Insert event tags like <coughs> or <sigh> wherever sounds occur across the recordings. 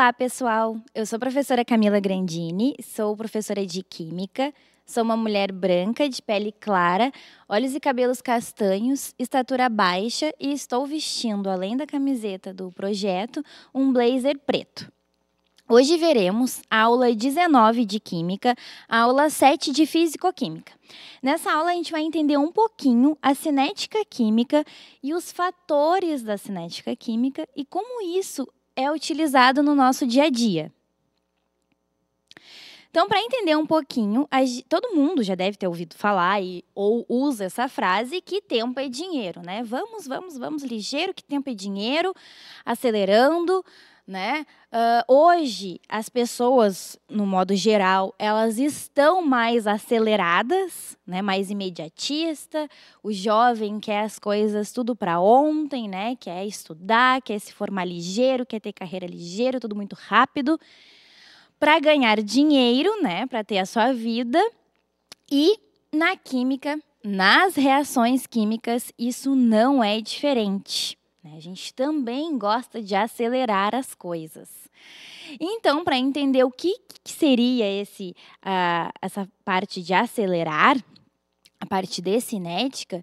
Olá, pessoal! Eu sou a professora Camila Grandini, sou professora de Química, sou uma mulher branca, de pele clara, olhos e cabelos castanhos, estatura baixa e estou vestindo, além da camiseta do projeto, um blazer preto. Hoje veremos a aula 19 de Química, a aula 7 de Físico-Química. Nessa aula, a gente vai entender um pouquinho a cinética química e os fatores da cinética química e como isso é utilizado no nosso dia a dia. Então, para entender um pouquinho, todo mundo já deve ter ouvido falar e, ou usa essa frase que tempo é dinheiro, né? Vamos, vamos, vamos ligeiro, que tempo é dinheiro, acelerando, né? Uh, hoje, as pessoas, no modo geral, elas estão mais aceleradas, né? mais imediatista. O jovem quer as coisas tudo para ontem, né? quer estudar, quer se formar ligeiro, quer ter carreira ligeiro, tudo muito rápido, para ganhar dinheiro, né? para ter a sua vida. E na química, nas reações químicas, isso não é diferente. Né? A gente também gosta de acelerar as coisas. Então, para entender o que, que seria esse, uh, essa parte de acelerar, a parte de cinética,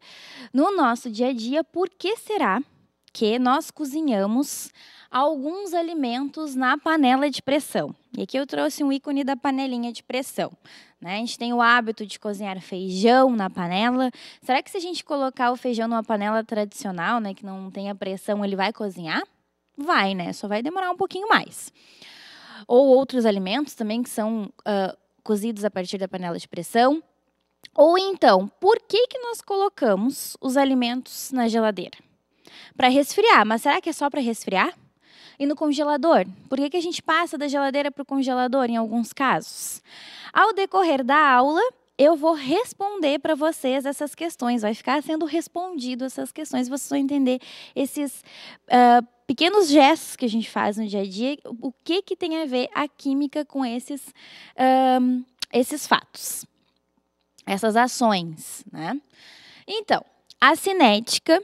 no nosso dia a dia, por que será que nós cozinhamos alguns alimentos na panela de pressão. E aqui eu trouxe um ícone da panelinha de pressão. Né? A gente tem o hábito de cozinhar feijão na panela. Será que se a gente colocar o feijão numa panela tradicional, né, que não tenha pressão, ele vai cozinhar? Vai, né? Só vai demorar um pouquinho mais. Ou outros alimentos também que são uh, cozidos a partir da panela de pressão. Ou então, por que, que nós colocamos os alimentos na geladeira? para resfriar. Mas será que é só para resfriar? E no congelador? Por que, que a gente passa da geladeira para o congelador em alguns casos? Ao decorrer da aula, eu vou responder para vocês essas questões. Vai ficar sendo respondido essas questões. Vocês vão entender esses uh, pequenos gestos que a gente faz no dia a dia. O que, que tem a ver a química com esses, uh, esses fatos, essas ações, né? Então, a cinética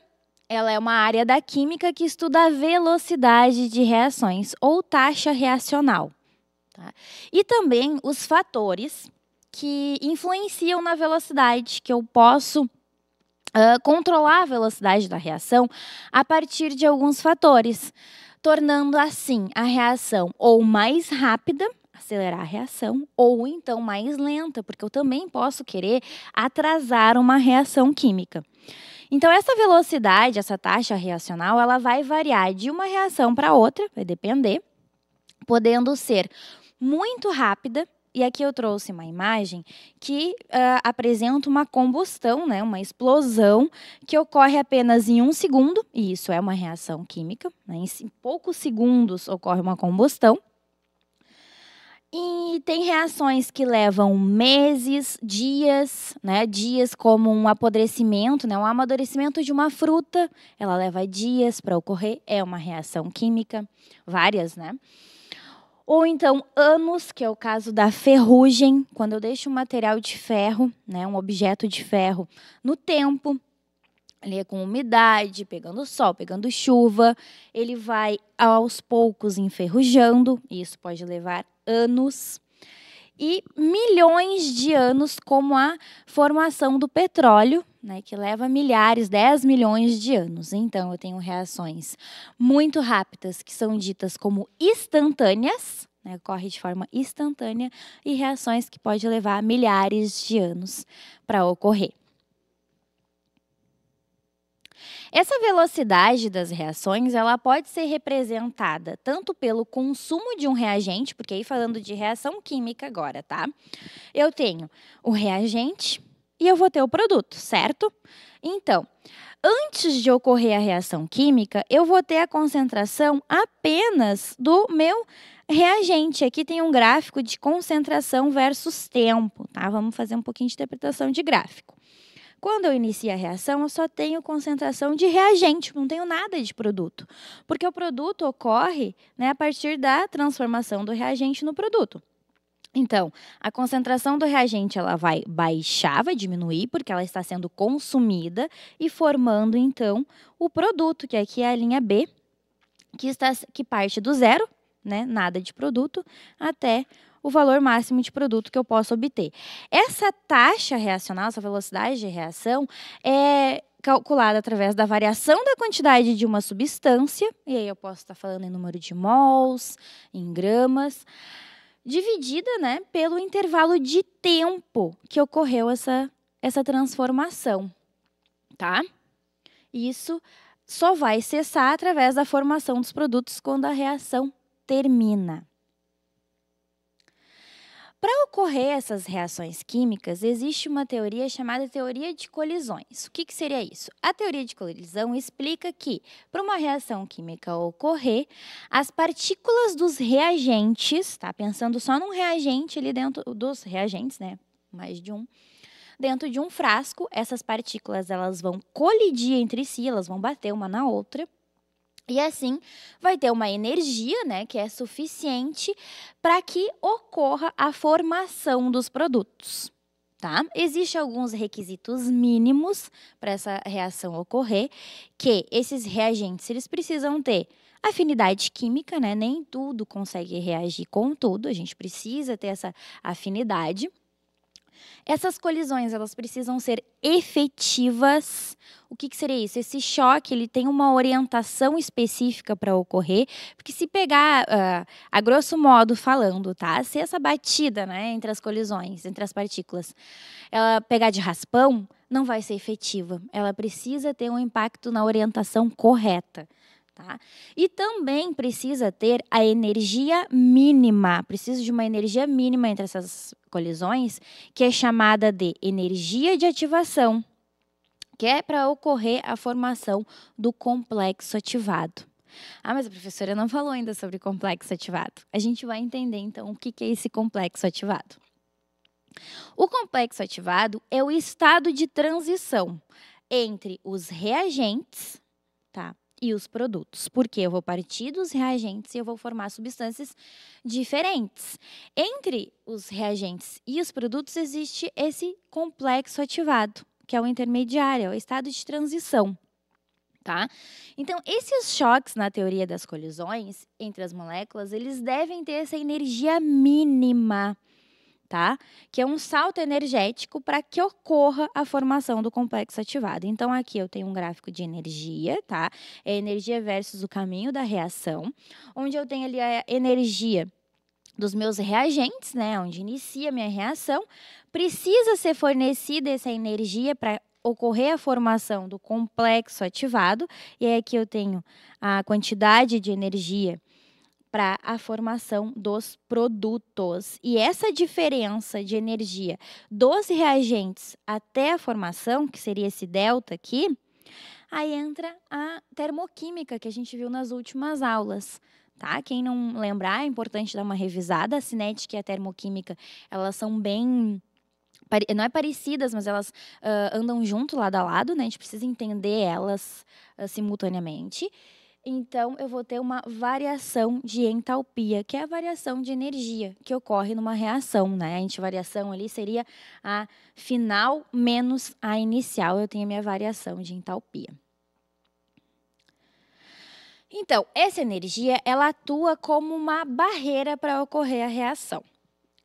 ela é uma área da química que estuda a velocidade de reações ou taxa reacional. Tá? E também os fatores que influenciam na velocidade, que eu posso uh, controlar a velocidade da reação a partir de alguns fatores, tornando assim a reação ou mais rápida acelerar a reação, ou então mais lenta, porque eu também posso querer atrasar uma reação química. Então, essa velocidade, essa taxa reacional, ela vai variar de uma reação para outra, vai depender, podendo ser muito rápida. E aqui eu trouxe uma imagem que uh, apresenta uma combustão, né, uma explosão que ocorre apenas em um segundo, e isso é uma reação química, né, em poucos segundos ocorre uma combustão e tem reações que levam meses, dias, né? Dias como um apodrecimento, né? Um amadurecimento de uma fruta, ela leva dias para ocorrer, é uma reação química, várias, né? Ou então anos, que é o caso da ferrugem, quando eu deixo um material de ferro, né, um objeto de ferro, no tempo, ali é com umidade, pegando sol, pegando chuva, ele vai aos poucos enferrujando, e isso pode levar anos e milhões de anos como a formação do petróleo, né, que leva milhares, 10 milhões de anos. Então, eu tenho reações muito rápidas que são ditas como instantâneas, né, ocorre de forma instantânea, e reações que pode levar milhares de anos para ocorrer. Essa velocidade das reações, ela pode ser representada tanto pelo consumo de um reagente, porque aí falando de reação química agora, tá? Eu tenho o reagente e eu vou ter o produto, certo? Então, antes de ocorrer a reação química, eu vou ter a concentração apenas do meu reagente. Aqui tem um gráfico de concentração versus tempo, tá? Vamos fazer um pouquinho de interpretação de gráfico. Quando eu inicio a reação, eu só tenho concentração de reagente, não tenho nada de produto. Porque o produto ocorre né, a partir da transformação do reagente no produto. Então, a concentração do reagente ela vai baixar, vai diminuir, porque ela está sendo consumida e formando, então, o produto, que aqui é a linha B, que, está, que parte do zero, né, nada de produto, até o valor máximo de produto que eu posso obter. Essa taxa reacional, essa velocidade de reação, é calculada através da variação da quantidade de uma substância, e aí eu posso estar falando em número de mols, em gramas, dividida né, pelo intervalo de tempo que ocorreu essa, essa transformação. Tá? Isso só vai cessar através da formação dos produtos quando a reação termina. Para ocorrer essas reações químicas, existe uma teoria chamada teoria de colisões. O que, que seria isso? A teoria de colisão explica que, para uma reação química ocorrer, as partículas dos reagentes, tá? Pensando só num reagente ali dentro dos reagentes, né? Mais de um. Dentro de um frasco, essas partículas elas vão colidir entre si, elas vão bater uma na outra e assim vai ter uma energia né, que é suficiente para que ocorra a formação dos produtos. Tá? Existem alguns requisitos mínimos para essa reação ocorrer, que esses reagentes eles precisam ter afinidade química, né? Nem tudo consegue reagir com tudo, a gente precisa ter essa afinidade. Essas colisões, elas precisam ser efetivas. O que, que seria isso? Esse choque, ele tem uma orientação específica para ocorrer, porque se pegar, uh, a grosso modo falando, tá? Se essa batida, né, entre as colisões, entre as partículas, ela pegar de raspão, não vai ser efetiva. Ela precisa ter um impacto na orientação correta. Tá? E também precisa ter a energia mínima, precisa de uma energia mínima entre essas colisões, que é chamada de energia de ativação, que é para ocorrer a formação do complexo ativado. Ah, mas a professora não falou ainda sobre complexo ativado. A gente vai entender então o que é esse complexo ativado. O complexo ativado é o estado de transição entre os reagentes, tá? e os produtos, porque eu vou partir dos reagentes e eu vou formar substâncias diferentes. Entre os reagentes e os produtos existe esse complexo ativado, que é o intermediário, é o estado de transição. Tá? Então, esses choques na teoria das colisões entre as moléculas, eles devem ter essa energia mínima tá? Que é um salto energético para que ocorra a formação do complexo ativado. Então aqui eu tenho um gráfico de energia, tá? É energia versus o caminho da reação, onde eu tenho ali a energia dos meus reagentes, né, onde inicia a minha reação, precisa ser fornecida essa energia para ocorrer a formação do complexo ativado, e aí aqui eu tenho a quantidade de energia para a formação dos produtos. E essa diferença de energia dos reagentes até a formação, que seria esse delta aqui, aí entra a termoquímica que a gente viu nas últimas aulas. Tá? Quem não lembrar, é importante dar uma revisada. A cinética e a termoquímica, elas são bem não é parecidas, mas elas uh, andam junto lado a lado, né? A gente precisa entender elas uh, simultaneamente então eu vou ter uma variação de entalpia, que é a variação de energia que ocorre numa reação, né? A antivariação ali seria a final menos a inicial, eu tenho a minha variação de entalpia. Então, essa energia, ela atua como uma barreira para ocorrer a reação.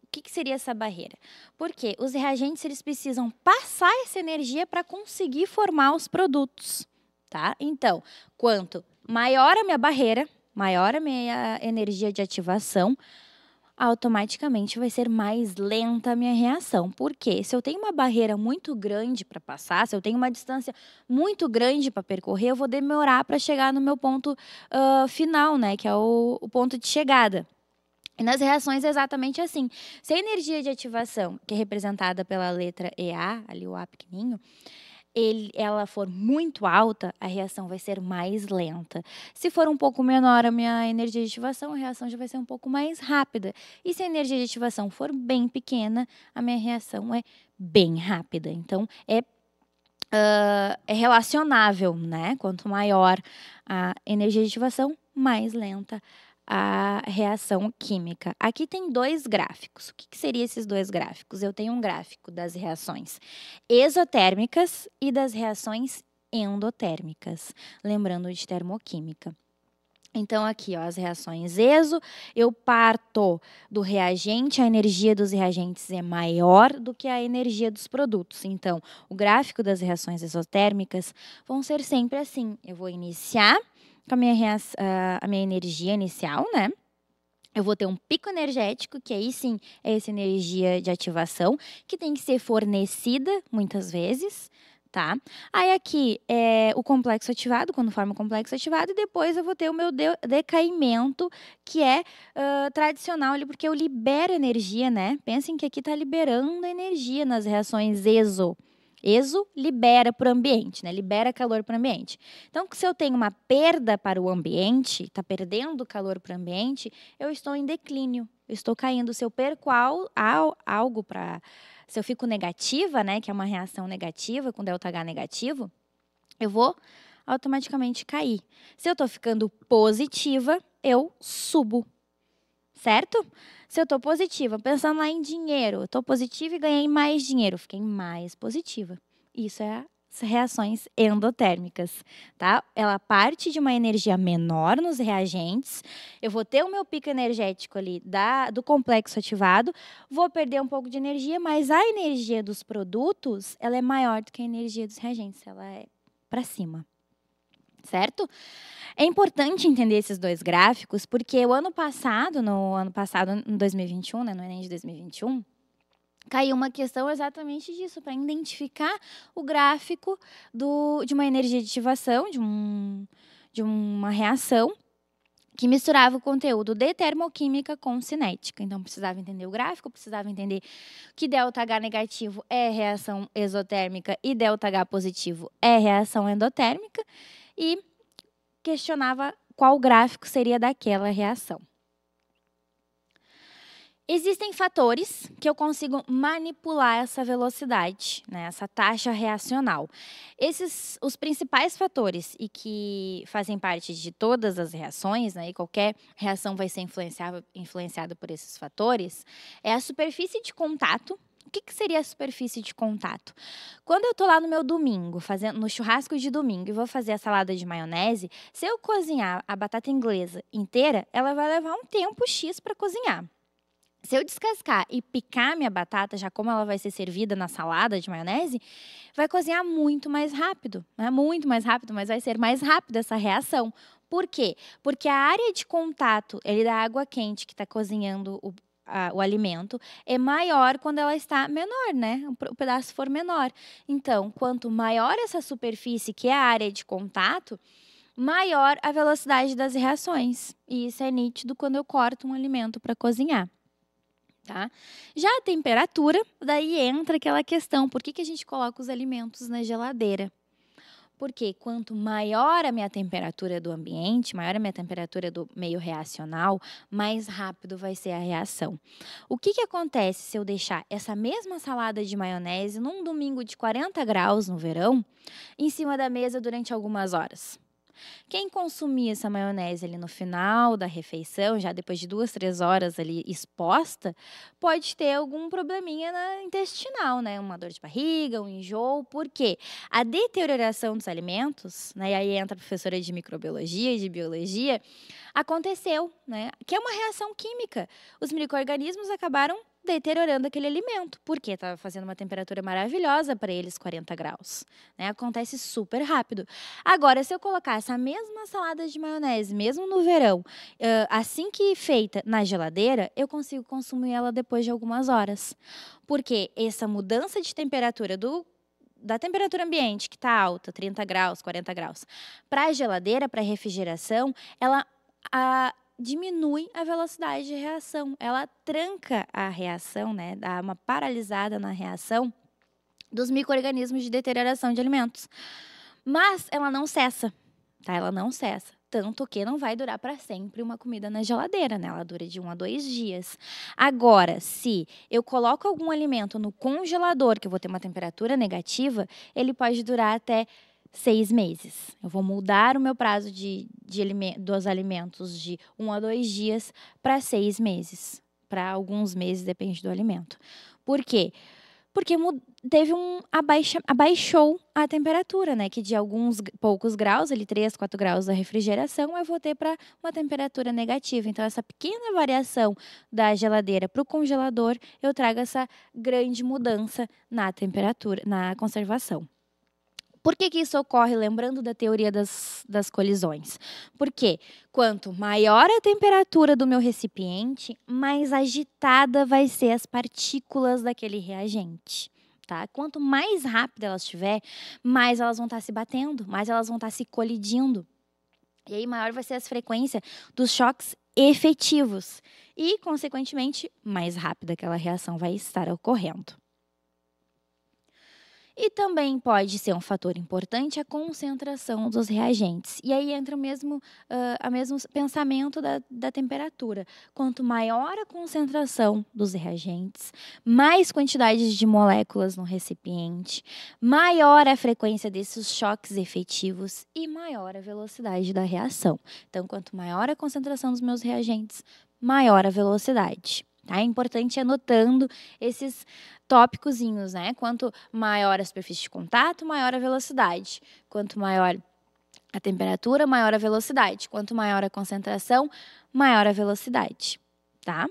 O que, que, seria essa barreira? Porque os reagentes eles precisam passar essa energia para conseguir formar os produtos, tá? Então, quanto maior a minha barreira, maior a minha energia de ativação, automaticamente vai ser mais lenta a minha reação. Porque se eu tenho uma barreira muito grande para passar, se eu tenho uma distância muito grande para percorrer, eu vou demorar para chegar no meu ponto uh, final, né? Que é o, o ponto de chegada. E nas reações é exatamente assim. Se a energia de ativação, que é representada pela letra EA, ali o A pequenininho, ele, ela for muito alta, a reação vai ser mais lenta. Se for um pouco menor a minha energia de ativação, a reação já vai ser um pouco mais rápida. E se a energia de ativação for bem pequena, a minha reação é bem rápida. Então, é Uh, é relacionável, né? Quanto maior a energia de ativação, mais lenta a reação química. Aqui tem dois gráficos. O que, que seriam esses dois gráficos? Eu tenho um gráfico das reações exotérmicas e das reações endotérmicas, lembrando de termoquímica. Então, aqui, ó, as reações exo, eu parto do reagente, a energia dos reagentes é maior do que a energia dos produtos. Então, o gráfico das reações exotérmicas vão ser sempre assim: eu vou iniciar com a minha, ah, a minha energia inicial, né? Eu vou ter um pico energético, que aí sim é essa energia de ativação, que tem que ser fornecida muitas vezes, tá? Aí aqui é o complexo ativado, quando forma o complexo ativado, e depois eu vou ter o meu decaimento, que é uh, tradicional ali, porque eu libero energia, né? Pensem que aqui tá liberando energia nas reações exo Exo libera para o ambiente, né? libera calor para o ambiente. Então, se eu tenho uma perda para o ambiente, está perdendo calor para o ambiente, eu estou em declínio, eu estou caindo. Se eu perco al, al, algo para. Se eu fico negativa, né? que é uma reação negativa, com ΔH negativo, eu vou automaticamente cair. Se eu estou ficando positiva, eu subo, certo? Se eu estou positiva, pensando lá em dinheiro, estou positiva e ganhei mais dinheiro, fiquei mais positiva. Isso é reações endotérmicas, tá? Ela parte de uma energia menor nos reagentes. Eu vou ter o meu pico energético ali da, do complexo ativado, vou perder um pouco de energia, mas a energia dos produtos ela é maior do que a energia dos reagentes, ela é para cima certo? É importante entender esses dois gráficos porque o ano passado, no ano passado, em 2021, né, no Enem é de 2021, caiu uma questão exatamente disso, para identificar o gráfico do, de uma energia de ativação, de, um, de uma reação que misturava o conteúdo de termoquímica com cinética. Então, precisava entender o gráfico, precisava entender que ΔH negativo é reação exotérmica e ΔH positivo é reação endotérmica e questionava qual gráfico seria daquela reação. Existem fatores que eu consigo manipular essa velocidade, né, essa taxa reacional. Esses, os principais fatores e que fazem parte de todas as reações, né, e qualquer reação vai ser influenciada por esses fatores, é a superfície de contato o que, que seria a superfície de contato? Quando eu estou lá no meu domingo, fazendo no churrasco de domingo e vou fazer a salada de maionese, se eu cozinhar a batata inglesa inteira, ela vai levar um tempo X para cozinhar. Se eu descascar e picar minha batata, já como ela vai ser servida na salada de maionese, vai cozinhar muito mais rápido. Não é muito mais rápido, mas vai ser mais rápida essa reação. Por quê? Porque a área de contato ele é da água quente que está cozinhando o, a, o alimento é maior quando ela está menor, né? O pedaço for menor. Então, quanto maior essa superfície, que é a área de contato, maior a velocidade das reações. E isso é nítido quando eu corto um alimento para cozinhar. Tá? Já a temperatura, daí entra aquela questão: por que, que a gente coloca os alimentos na geladeira? Porque quanto maior a minha temperatura do ambiente, maior a minha temperatura do meio reacional, mais rápido vai ser a reação. O que, que acontece se eu deixar essa mesma salada de maionese num domingo de 40 graus no verão em cima da mesa durante algumas horas? Quem consumia essa maionese ali no final da refeição, já depois de duas, três horas ali exposta, pode ter algum probleminha intestinal, né? Uma dor de barriga, um enjoo, porque a deterioração dos alimentos, né? E aí entra a professora de microbiologia e de biologia, aconteceu, né? Que é uma reação química. Os micro-organismos acabaram deteriorando aquele alimento, porque estava tá fazendo uma temperatura maravilhosa para eles, 40 graus. Né? Acontece super rápido. Agora, se eu colocar essa mesma salada de maionese, mesmo no verão, assim que feita na geladeira, eu consigo consumir ela depois de algumas horas. Porque essa mudança de temperatura do da temperatura ambiente, que está alta, 30 graus, 40 graus, para a geladeira, para a refrigeração, ela a, diminui a velocidade de reação. Ela tranca a reação, né? Dá uma paralisada na reação dos micro-organismos de deterioração de alimentos. Mas ela não cessa, tá? Ela não cessa. Tanto que não vai durar para sempre uma comida na geladeira, né? Ela dura de um a dois dias. Agora, se eu coloco algum alimento no congelador, que eu vou ter uma temperatura negativa, ele pode durar até seis meses. Eu vou mudar o meu prazo de, de dos alimentos de um a dois dias para seis meses. Para alguns meses, depende do alimento. Por quê? Porque teve um abaixa, abaixou a temperatura, né? Que de alguns poucos graus, ele 3, 4 graus da refrigeração, eu vou ter para uma temperatura negativa. Então, essa pequena variação da geladeira para o congelador, eu trago essa grande mudança na temperatura, na conservação por que, que isso ocorre? Lembrando da teoria das, das colisões. Porque quanto maior a temperatura do meu recipiente, mais agitada vai ser as partículas daquele reagente. Tá? Quanto mais rápida ela estiver, mais elas vão estar tá se batendo, mais elas vão estar tá se colidindo. E aí maior vai ser a frequência dos choques efetivos e, consequentemente, mais rápida aquela reação vai estar ocorrendo. E também pode ser um fator importante a concentração dos reagentes. E aí entra o mesmo, uh, a mesmo pensamento da, da temperatura. Quanto maior a concentração dos reagentes, mais quantidades de moléculas no recipiente, maior a frequência desses choques efetivos e maior a velocidade da reação. Então, quanto maior a concentração dos meus reagentes, maior a velocidade. Tá? É importante anotando esses tópicozinhos, né? Quanto maior a superfície de contato, maior a velocidade. Quanto maior a temperatura, maior a velocidade. Quanto maior a concentração, maior a velocidade, tá?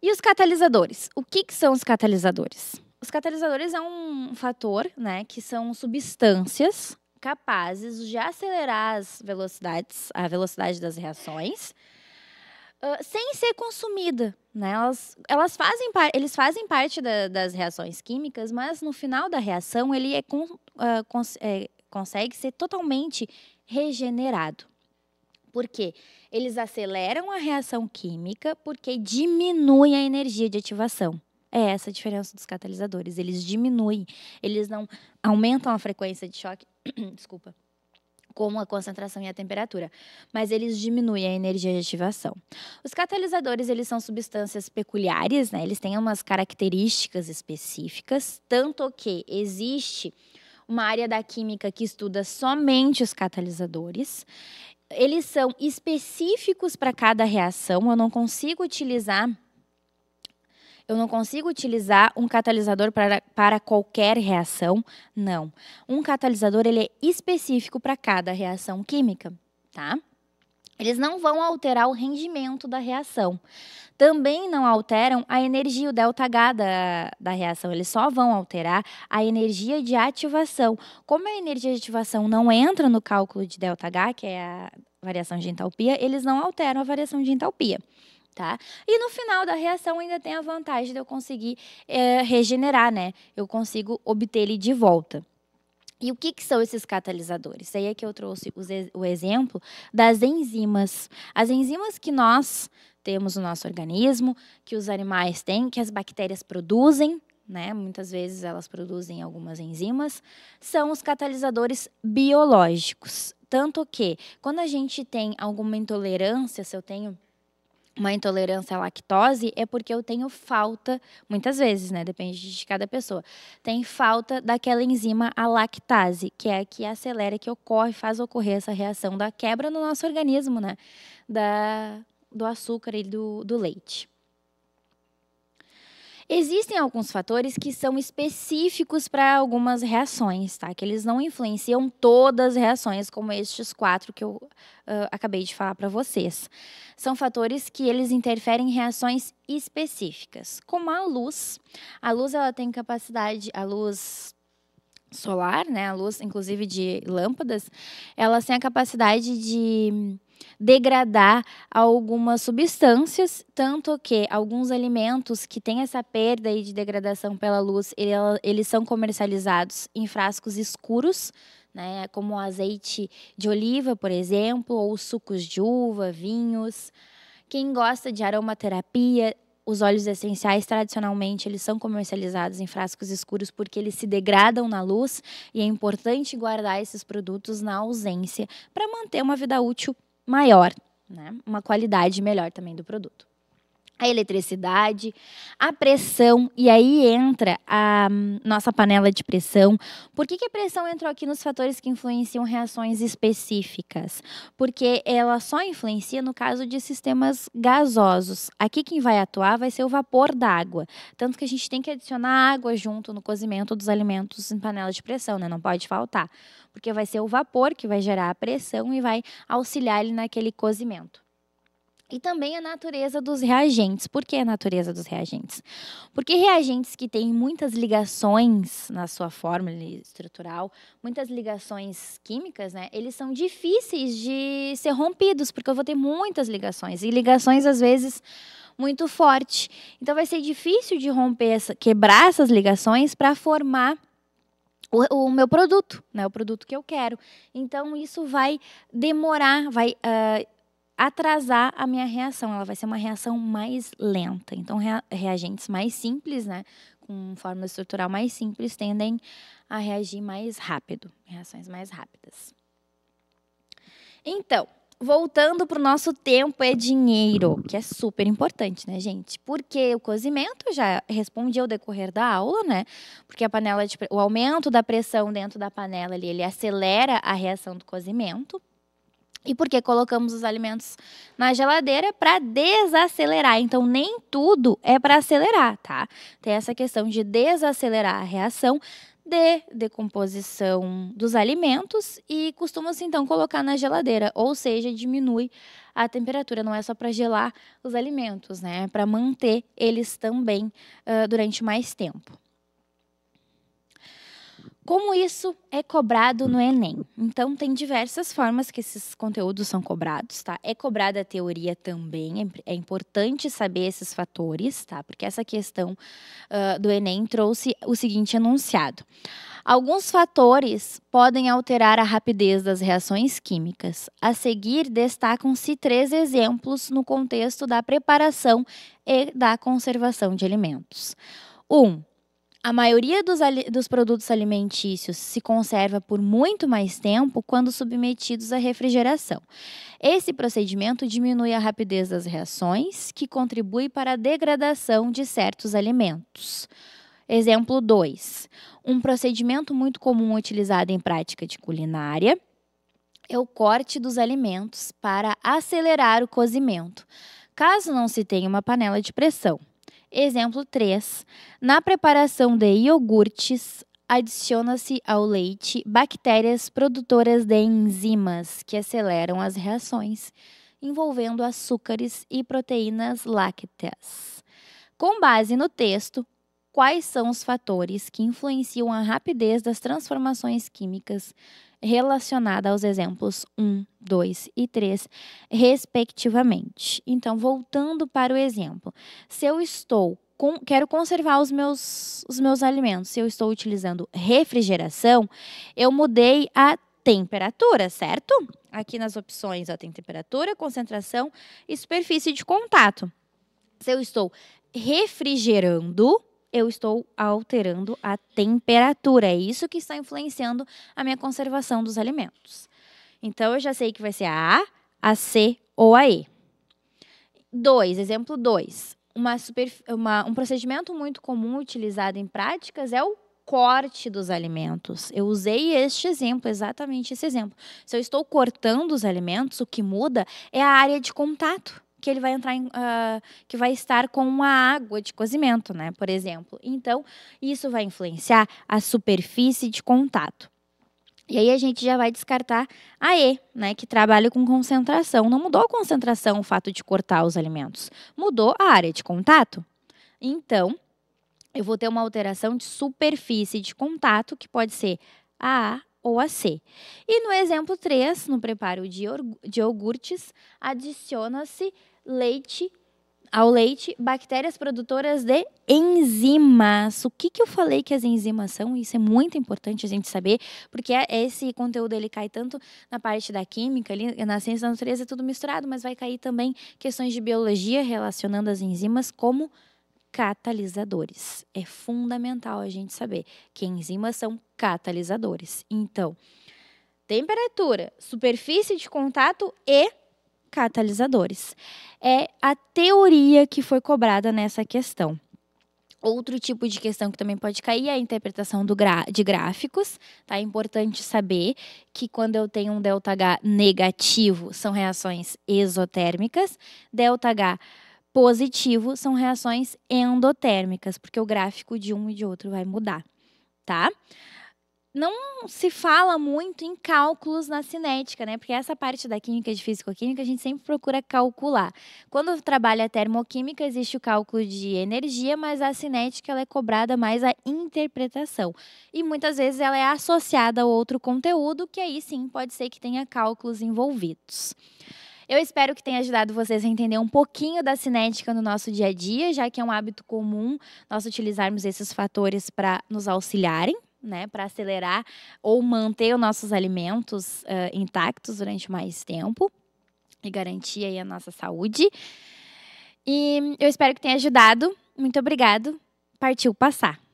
E os catalisadores? O que, que são os catalisadores? Os catalisadores é um fator, né, que são substâncias capazes de acelerar as velocidades, a velocidade das reações, uh, sem ser consumida né? Elas, elas fazem par, eles fazem parte da, das reações químicas, mas no final da reação ele é, con, uh, cons, é consegue ser totalmente regenerado. Por quê? Eles aceleram a reação química porque diminui a energia de ativação. É essa a diferença dos catalisadores. Eles diminuem, eles não aumentam a frequência de choque. <coughs> Desculpa como a concentração e a temperatura, mas eles diminuem a energia de ativação. Os catalisadores, eles são substâncias peculiares, né? Eles têm umas características específicas, tanto que existe uma área da química que estuda somente os catalisadores. Eles são específicos para cada reação, eu não consigo utilizar eu não consigo utilizar um catalisador para, para qualquer reação, não. Um catalisador ele é específico para cada reação química, tá? Eles não vão alterar o rendimento da reação. Também não alteram a energia, o ΔH da, da reação. Eles só vão alterar a energia de ativação. Como a energia de ativação não entra no cálculo de ΔH, que é a variação de entalpia, eles não alteram a variação de entalpia tá? E no final da reação ainda tem a vantagem de eu conseguir é, regenerar, né? Eu consigo obter ele de volta. E o que, que, são esses catalisadores? Aí é que eu trouxe o exemplo das enzimas. As enzimas que nós temos no nosso organismo, que os animais têm, que as bactérias produzem, né? Muitas vezes elas produzem algumas enzimas, são os catalisadores biológicos. Tanto que, quando a gente tem alguma intolerância, se eu tenho uma intolerância à lactose é porque eu tenho falta, muitas vezes, né? Depende de cada pessoa. Tem falta daquela enzima a lactase, que é a que acelera, que ocorre, faz ocorrer essa reação da quebra no nosso organismo, né? Da, do açúcar e do, do leite. Existem alguns fatores que são específicos para algumas reações, tá? Que eles não influenciam todas as reações, como estes quatro que eu uh, acabei de falar para vocês. São fatores que eles interferem em reações específicas, como a luz. A luz ela tem capacidade, a luz solar, né? A luz, inclusive de lâmpadas, ela tem a capacidade de degradar algumas substâncias, tanto que alguns alimentos que têm essa perda aí de degradação pela luz, eles são comercializados em frascos escuros, né, como o azeite de oliva, por exemplo, ou sucos de uva, vinhos. Quem gosta de aromaterapia, os óleos essenciais tradicionalmente eles são comercializados em frascos escuros porque eles se degradam na luz e é importante guardar esses produtos na ausência para manter uma vida útil maior, né? uma qualidade melhor também do produto a eletricidade, a pressão, e aí entra a hum, nossa panela de pressão. Por que, que a pressão entrou aqui nos fatores que influenciam reações específicas? Porque ela só influencia no caso de sistemas gasosos. Aqui quem vai atuar vai ser o vapor d'água. Tanto que a gente tem que adicionar água junto no cozimento dos alimentos em panela de pressão, né? Não pode faltar. Porque vai ser o vapor que vai gerar a pressão e vai auxiliar ele naquele cozimento. E também a natureza dos reagentes. Por que a natureza dos reagentes? Porque reagentes que têm muitas ligações na sua fórmula estrutural, muitas ligações químicas, né? Eles são difíceis de ser rompidos, porque eu vou ter muitas ligações. E ligações, às vezes, muito forte. Então vai ser difícil de romper, essa, quebrar essas ligações para formar o, o, meu produto, né? O produto que eu quero. Então isso vai demorar, vai. Uh, atrasar a minha reação. Ela vai ser uma reação mais lenta. Então, reagentes mais simples, né? Com fórmula estrutural mais simples, tendem a reagir mais rápido, reações mais rápidas. Então, voltando para o nosso tempo é dinheiro, que é super importante, né, gente? Porque o cozimento já respondi ao decorrer da aula, né? Porque a panela de, o aumento da pressão dentro da panela ali, ele acelera a reação do cozimento. E porque colocamos os alimentos na geladeira para desacelerar. Então, nem tudo é para acelerar, tá? Tem essa questão de desacelerar a reação de decomposição dos alimentos e costuma-se então colocar na geladeira, ou seja, diminui a temperatura. Não é só para gelar os alimentos, né? É para manter eles também uh, durante mais tempo. Como isso é cobrado no Enem? Então, tem diversas formas que esses conteúdos são cobrados, tá? É cobrada a teoria também, é, é importante saber esses fatores, tá? Porque essa questão uh, do Enem trouxe o seguinte enunciado. Alguns fatores podem alterar a rapidez das reações químicas. A seguir, destacam-se três exemplos no contexto da preparação e da conservação de alimentos. 1. Um, a maioria dos, dos, produtos alimentícios se conserva por muito mais tempo quando submetidos à refrigeração. Esse procedimento diminui a rapidez das reações, que contribui para a degradação de certos alimentos. Exemplo 2. Um procedimento muito comum utilizado em prática de culinária é o corte dos alimentos para acelerar o cozimento, caso não se tenha uma panela de pressão. Exemplo 3. Na preparação de iogurtes, adiciona-se ao leite bactérias produtoras de enzimas que aceleram as reações, envolvendo açúcares e proteínas lácteas. Com base no texto, quais são os fatores que influenciam a rapidez das transformações químicas relacionada aos exemplos 1, 2 e 3, respectivamente. Então, voltando para o exemplo, se eu estou com, quero conservar os meus, os meus alimentos, se eu estou utilizando refrigeração, eu mudei a temperatura, certo? Aqui nas opções, ó, tem temperatura, concentração e superfície de contato. Se eu estou refrigerando, eu estou alterando a temperatura. É isso que está influenciando a minha conservação dos alimentos. Então, eu já sei que vai ser a A, a C ou a E. Dois, Exemplo dois. Uma super, uma, um procedimento muito comum utilizado em práticas é o corte dos alimentos. Eu usei este exemplo, exatamente esse exemplo. Se eu estou cortando os alimentos, o que muda é a área de contato que ele vai entrar em, uh, que vai estar com a água de cozimento, né? Por exemplo. Então, isso vai influenciar a superfície de contato. E aí a gente já vai descartar a E, né, que trabalha com concentração. Não mudou a concentração o fato de cortar os alimentos, mudou a área de contato. Então, eu vou ter uma alteração de superfície de contato que pode ser a A, ou a C. E no exemplo 3, no preparo de, de iogurtes, adiciona-se leite ao leite bactérias produtoras de enzimas. O que, que eu falei que as enzimas são? Isso é muito importante a gente saber, porque é, é esse conteúdo ele cai tanto na parte da química, ali, na ciência da natureza é tudo misturado, mas vai cair também questões de biologia relacionando as enzimas, como catalisadores. É fundamental a gente saber que enzimas são catalisadores. Então, temperatura, superfície de contato e catalisadores. É a teoria que foi cobrada nessa questão. Outro tipo de questão que também pode cair é a interpretação do de gráficos. Tá? É importante saber que quando eu tenho um ΔH negativo, são reações exotérmicas. ΔH positivo são reações endotérmicas, porque o gráfico de um e de outro vai mudar, tá? Não se fala muito em cálculos na cinética, né? Porque essa parte da química de físico-química a gente sempre procura calcular. Quando trabalha a termoquímica, existe o cálculo de energia, mas a cinética ela é cobrada mais a interpretação. E muitas vezes ela é associada a outro conteúdo, que aí sim pode ser que tenha cálculos envolvidos. Eu espero que tenha ajudado vocês a entender um pouquinho da cinética no nosso dia a dia, já que é um hábito comum nós utilizarmos esses fatores para nos auxiliarem. Né, para acelerar ou manter os nossos alimentos uh, intactos durante mais tempo e garantir aí a nossa saúde. E eu espero que tenha ajudado. Muito obrigado. Partiu passar.